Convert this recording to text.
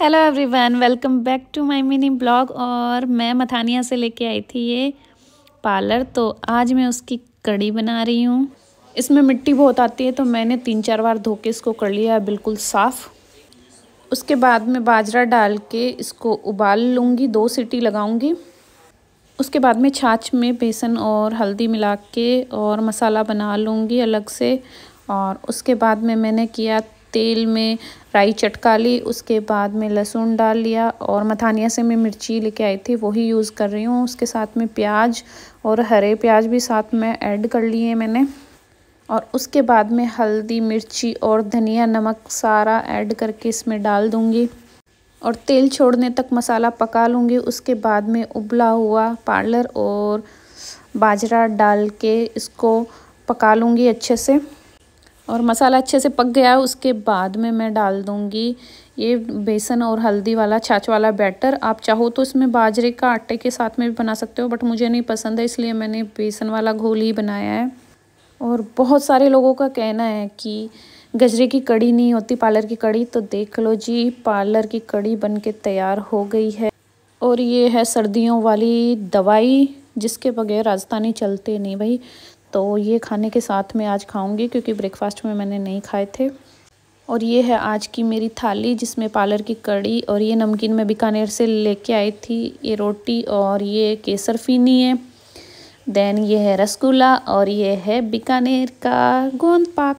hello everyone welcome back to my mini blog और मैं मथानिया से लेके आई थी ये पार्लर तो आज मैं उसकी कड़ी बना रही हूँ इसमें मिट्टी बहुत आती है तो मैंने तीन चार बार धो के इसको कर लिया बिल्कुल साफ़ उसके बाद में बाजरा डाल के इसको उबाल लूँगी दो सीटी लगाऊँगी उसके बाद में छाछ में बेसन और हल्दी मिला के और मसाला बना लूँगी अलग से और उसके बाद में मैंने किया तेल में राई चटका ली उसके बाद में लहसुन डाल लिया और मथानिया से मैं मिर्ची लेके आई थी वही यूज़ कर रही हूँ उसके साथ में प्याज और हरे प्याज भी साथ में ऐड कर लिए मैंने और उसके बाद में हल्दी मिर्ची और धनिया नमक सारा ऐड करके इसमें डाल दूँगी और तेल छोड़ने तक मसाला पका लूँगी उसके बाद में उबला हुआ पार्लर और बाजरा डाल के इसको पका लूँगी अच्छे से और मसाला अच्छे से पक गया उसके बाद में मैं डाल दूँगी ये बेसन और हल्दी वाला छाछ वाला बैटर आप चाहो तो इसमें बाजरे का आटे के साथ में भी बना सकते हो बट मुझे नहीं पसंद है इसलिए मैंने बेसन वाला घोल ही बनाया है और बहुत सारे लोगों का कहना है कि गजरे की कड़ी नहीं होती पार्लर की कड़ी तो देख लो जी पार्लर की कड़ी बन के तैयार हो गई है और ये है सर्दियों वाली दवाई जिसके बगैर राजस्थानी चलते नहीं भाई तो ये खाने के साथ में आज खाऊंगी क्योंकि ब्रेकफास्ट में मैंने नहीं खाए थे और ये है आज की मेरी थाली जिसमें पार्लर की कड़ी और ये नमकीन मैं बीकानेर से लेके आई थी ये रोटी और ये केसर फीनी है देन ये है रसगुल्ला और ये है बीकानेर का गोंद पाक